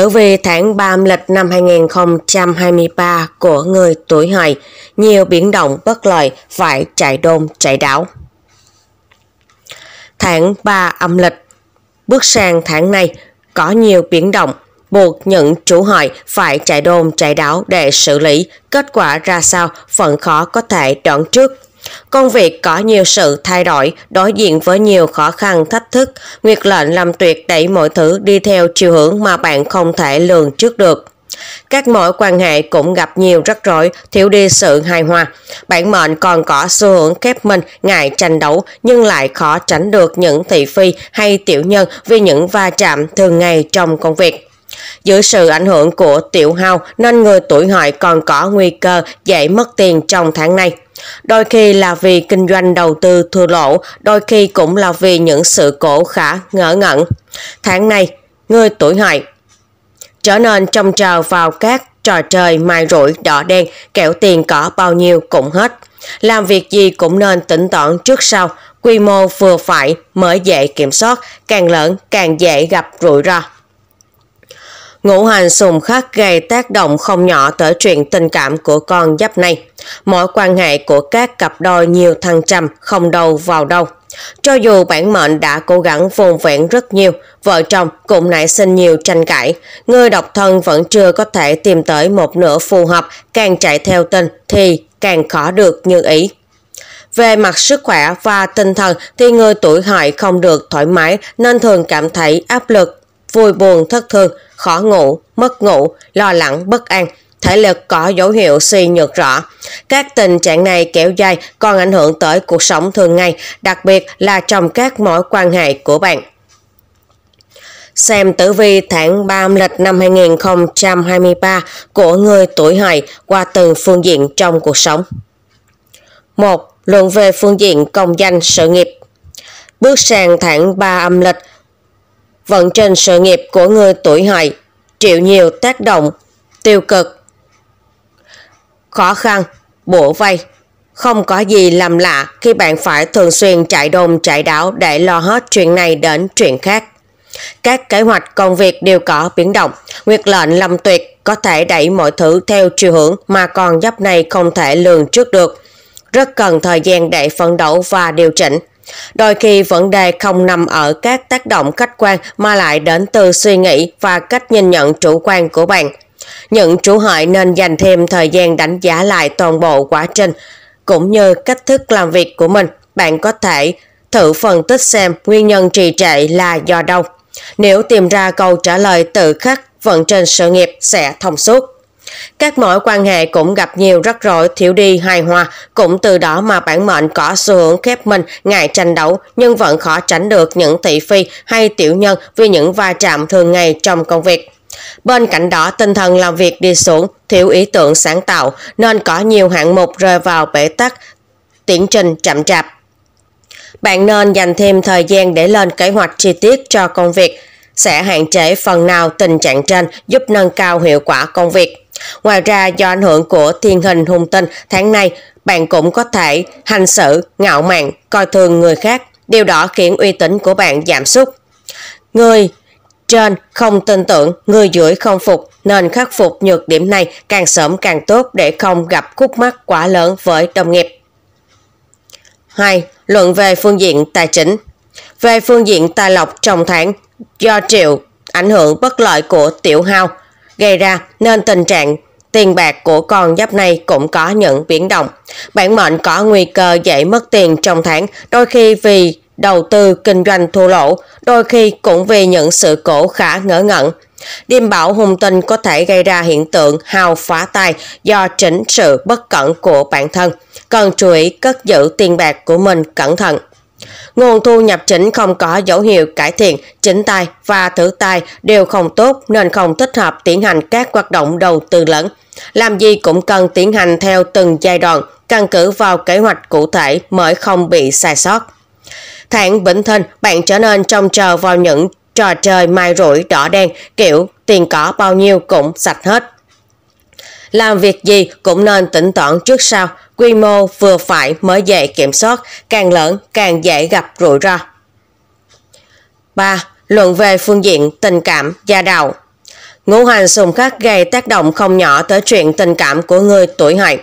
Tử vi tháng 3 âm lịch năm 2023 của người tuổi hợi, nhiều biến động bất lợi, phải chạy đôn chạy đảo. Tháng 3 âm lịch Bước sang tháng này, có nhiều biến động, buộc những chủ hợi phải chạy đôn chạy đảo để xử lý, kết quả ra sao vẫn khó có thể đoán trước. Công việc có nhiều sự thay đổi, đối diện với nhiều khó khăn thách thức, Nguyệt lệnh làm tuyệt đẩy mọi thứ đi theo chiều hướng mà bạn không thể lường trước được. Các mối quan hệ cũng gặp nhiều rắc rối, thiếu đi sự hài hòa. Bản mệnh còn có xu hướng khép mình, ngại tranh đấu nhưng lại khó tránh được những thị phi hay tiểu nhân vì những va chạm thường ngày trong công việc. Dưới sự ảnh hưởng của tiểu hao nên người tuổi hợi còn có nguy cơ dễ mất tiền trong tháng này. Đôi khi là vì kinh doanh đầu tư thua lỗ, đôi khi cũng là vì những sự cổ khả ngỡ ngẩn. Tháng này, người tuổi hại trở nên trông chờ vào các trò chơi mai rủi đỏ đen kẹo tiền cỏ bao nhiêu cũng hết làm việc gì cũng nên tỉnh toán trước sau quy mô vừa phải mới dễ kiểm soát càng lớn càng dễ gặp rủi ro Ngũ hành xung khắc gây tác động không nhỏ tới chuyện tình cảm của con giáp này. Mối quan hệ của các cặp đôi nhiều thăng trầm, không đầu vào đâu. Cho dù bản mệnh đã cố gắng vùng vẹn rất nhiều, vợ chồng cũng nảy sinh nhiều tranh cãi. Người độc thân vẫn chưa có thể tìm tới một nửa phù hợp, càng chạy theo tình thì càng khó được như ý. Về mặt sức khỏe và tinh thần thì người tuổi hợi không được thoải mái nên thường cảm thấy áp lực, vui buồn thất thường khó ngủ, mất ngủ, lo lắng, bất an, thể lực có dấu hiệu suy nhược rõ. Các tình trạng này kéo dài còn ảnh hưởng tới cuộc sống thường ngày, đặc biệt là trong các mối quan hệ của bạn. Xem tử vi tháng 3 âm lịch năm 2023 của người tuổi hợi qua từng phương diện trong cuộc sống. 1. Luận về phương diện công danh sự nghiệp Bước sang tháng 3 âm lịch, vận trình sự nghiệp của người tuổi hợi chịu nhiều tác động tiêu cực. Khó khăn, bổ vay Không có gì làm lạ khi bạn phải thường xuyên chạy đồn chạy đảo để lo hết chuyện này đến chuyện khác. Các kế hoạch công việc đều có biến động, nguyệt lệnh lâm tuyệt có thể đẩy mọi thứ theo chiều hướng mà con giáp này không thể lường trước được. Rất cần thời gian để phấn đấu và điều chỉnh. Đôi khi vấn đề không nằm ở các tác động khách quan mà lại đến từ suy nghĩ và cách nhìn nhận chủ quan của bạn. Những chủ hội nên dành thêm thời gian đánh giá lại toàn bộ quá trình, cũng như cách thức làm việc của mình. Bạn có thể thử phân tích xem nguyên nhân trì trệ là do đâu. Nếu tìm ra câu trả lời tự khắc, vận trình sự nghiệp sẽ thông suốt. Các mối quan hệ cũng gặp nhiều rắc rối thiếu đi hài hòa, cũng từ đó mà bản mệnh có xu hướng khép mình ngại tranh đấu nhưng vẫn khó tránh được những thị phi hay tiểu nhân vì những va chạm thường ngày trong công việc. Bên cạnh đó, tinh thần làm việc đi xuống, thiếu ý tưởng sáng tạo nên có nhiều hạng mục rơi vào bể tắc, tiến trình chậm chạp. Bạn nên dành thêm thời gian để lên kế hoạch chi tiết cho công việc, sẽ hạn chế phần nào tình trạng trên giúp nâng cao hiệu quả công việc. Ngoài ra do ảnh hưởng của thiên hình hung tinh tháng nay, bạn cũng có thể hành xử ngạo mạn, coi thường người khác. Điều đó khiến uy tín của bạn giảm sút. Người trên không tin tưởng, người dưới không phục nên khắc phục nhược điểm này càng sớm càng tốt để không gặp khúc mắc quá lớn với đồng nghiệp. 2. Luận về phương diện tài chính Về phương diện tài lộc trong tháng, do triệu ảnh hưởng bất lợi của tiểu hao gây ra nên tình trạng tiền bạc của con giáp này cũng có những biến động. Bản mệnh có nguy cơ dễ mất tiền trong tháng, đôi khi vì đầu tư kinh doanh thua lỗ, đôi khi cũng vì những sự cố khả ngỡ ngẩn. Điềm bảo hùng tinh có thể gây ra hiện tượng hào phá tài do chính sự bất cẩn của bản thân. Cần chú ý cất giữ tiền bạc của mình cẩn thận. Nguồn thu nhập chính không có dấu hiệu cải thiện, chính tài và thử tài đều không tốt nên không thích hợp tiến hành các hoạt động đầu tư lớn. Làm gì cũng cần tiến hành theo từng giai đoạn, căn cứ vào kế hoạch cụ thể mới không bị sai sót. Thẳng Vĩnh thân bạn trở nên trông chờ vào những trò chơi mai rủi đỏ đen kiểu tiền có bao nhiêu cũng sạch hết. Làm việc gì cũng nên tỉnh toán trước sau, quy mô vừa phải mới dễ kiểm soát, càng lớn càng dễ gặp rủi ro. 3. Luận về phương diện tình cảm, gia đạo Ngũ hành xung khắc gây tác động không nhỏ tới chuyện tình cảm của người tuổi hợi.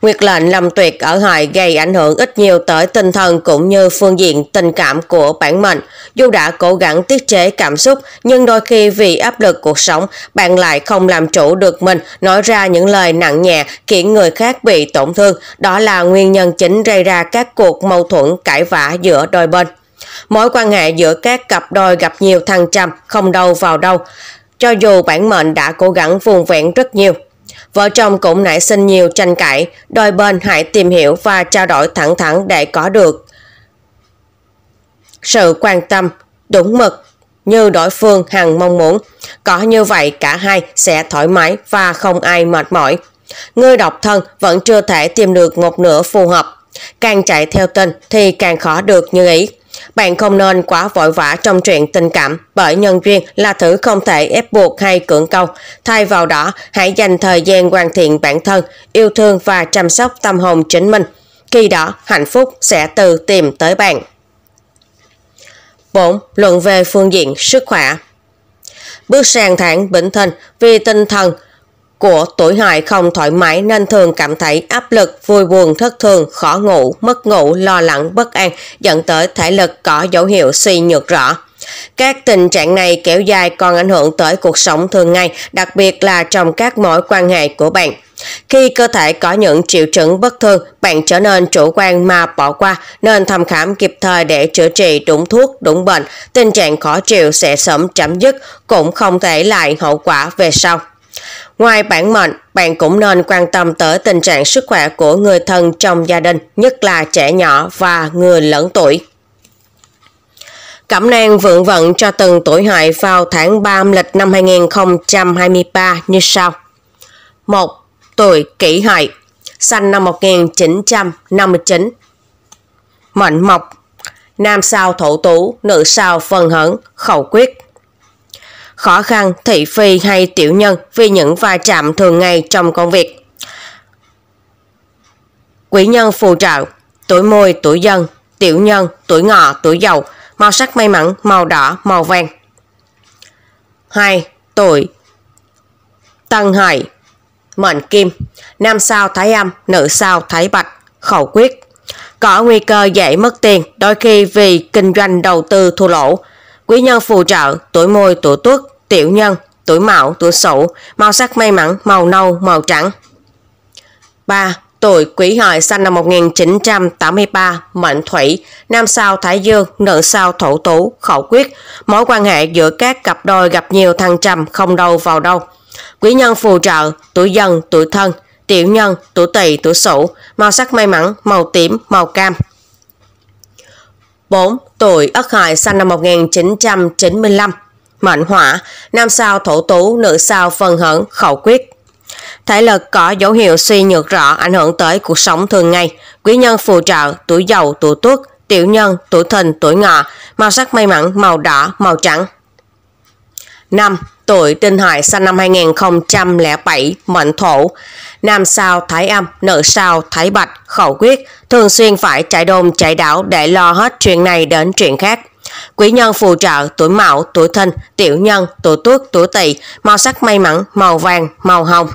Quyết lệnh Lâm Tuyệt ở hội gây ảnh hưởng ít nhiều tới tinh thần cũng như phương diện tình cảm của bản mệnh. Dù đã cố gắng tiết chế cảm xúc, nhưng đôi khi vì áp lực cuộc sống, bạn lại không làm chủ được mình, nói ra những lời nặng nhẹ khiến người khác bị tổn thương. Đó là nguyên nhân chính gây ra các cuộc mâu thuẫn cãi vã giữa đôi bên. Mối quan hệ giữa các cặp đôi gặp nhiều thăng trầm, không đâu vào đâu. Cho dù bản mệnh đã cố gắng vùng vẹn rất nhiều, Vợ chồng cũng nảy sinh nhiều tranh cãi, đôi bên hãy tìm hiểu và trao đổi thẳng thắn để có được sự quan tâm, đúng mực như đối phương hằng mong muốn. Có như vậy cả hai sẽ thoải mái và không ai mệt mỏi. Người độc thân vẫn chưa thể tìm được một nửa phù hợp. Càng chạy theo tình thì càng khó được như ý. Bạn không nên quá vội vã trong chuyện tình cảm bởi nhân duyên là thứ không thể ép buộc hay cưỡng cầu. Thay vào đó, hãy dành thời gian hoàn thiện bản thân, yêu thương và chăm sóc tâm hồn chính mình. Khi đó, hạnh phúc sẽ tự tìm tới bạn. 4. Luận về phương diện sức khỏe Bước sang tháng Bỉnh thân vì tinh thần, của tuổi hợi không thoải mái nên thường cảm thấy áp lực, vui buồn thất thường, khó ngủ, mất ngủ, lo lắng, bất an, dẫn tới thể lực có dấu hiệu suy nhược rõ. Các tình trạng này kéo dài còn ảnh hưởng tới cuộc sống thường ngày, đặc biệt là trong các mối quan hệ của bạn. Khi cơ thể có những triệu chứng bất thường, bạn trở nên chủ quan mà bỏ qua, nên thăm khám kịp thời để chữa trị đúng thuốc, đúng bệnh, tình trạng khó chịu sẽ sớm chấm dứt, cũng không thể lại hậu quả về sau. Ngoài bản mệnh, bạn cũng nên quan tâm tới tình trạng sức khỏe của người thân trong gia đình, nhất là trẻ nhỏ và người lớn tuổi. Cẩm nang vượng vận cho từng tuổi hợi vào tháng 3 âm lịch năm 2023 như sau. 1. Tuổi kỷ hợi, sinh năm 1959, mệnh mộc, nam sao thổ tú, nữ sao phần hấn, khẩu quyết khó khăn, thị phi hay tiểu nhân vì những va chạm thường ngày trong công việc. Quý nhân phù trợ, tuổi môi, tuổi dân, tiểu nhân, tuổi ngọ, tuổi dậu, màu sắc may mắn, màu đỏ, màu vàng. 2. Tuổi Tân Hợi Mệnh Kim Nam sao Thái Âm, nữ sao Thái Bạch, khẩu quyết. Có nguy cơ dễ mất tiền, đôi khi vì kinh doanh đầu tư thua lỗ. Quý nhân phù trợ, tuổi môi, tuổi tuất, tiểu nhân, tuổi mạo, tuổi sậu, màu sắc may mắn, màu nâu, màu trắng. 3. Tuổi Quý Hợi sinh năm 1983, mệnh Thủy, nam sao Thái Dương, nữ sao Thổ Tú, khẩu quyết, mối quan hệ giữa các cặp đôi gặp nhiều thăng trầm không đâu vào đâu. Quý nhân phù trợ, tuổi dần, tuổi thân, tiểu nhân, tuổi tỵ, tuổi sửu, màu sắc may mắn, màu tím, màu cam. 4. Tuổi Ất Hợi sinh năm 1995, mệnh hỏa, nam sao thổ tú, nữ sao phân hận, khẩu quyết. Thể lực có dấu hiệu suy nhược rõ ảnh hưởng tới cuộc sống thường ngày, quý nhân phù trợ, tuổi giàu, tuổi tuất, tiểu nhân, tuổi thìn, tuổi ngọ, màu sắc may mắn, màu đỏ, màu trắng. 5. Tuổi Tinh Hợi sinh năm 2007, mệnh Thổ, nam sao Thái Âm, nữ sao Thái Bạch, khẩu quyết, thường xuyên phải chạy đồn chạy đảo để lo hết chuyện này đến chuyện khác. Quý nhân phù trợ tuổi mão, tuổi thân tiểu nhân, tuổi tuất, tuổi tỵ, màu sắc may mắn, màu vàng, màu hồng.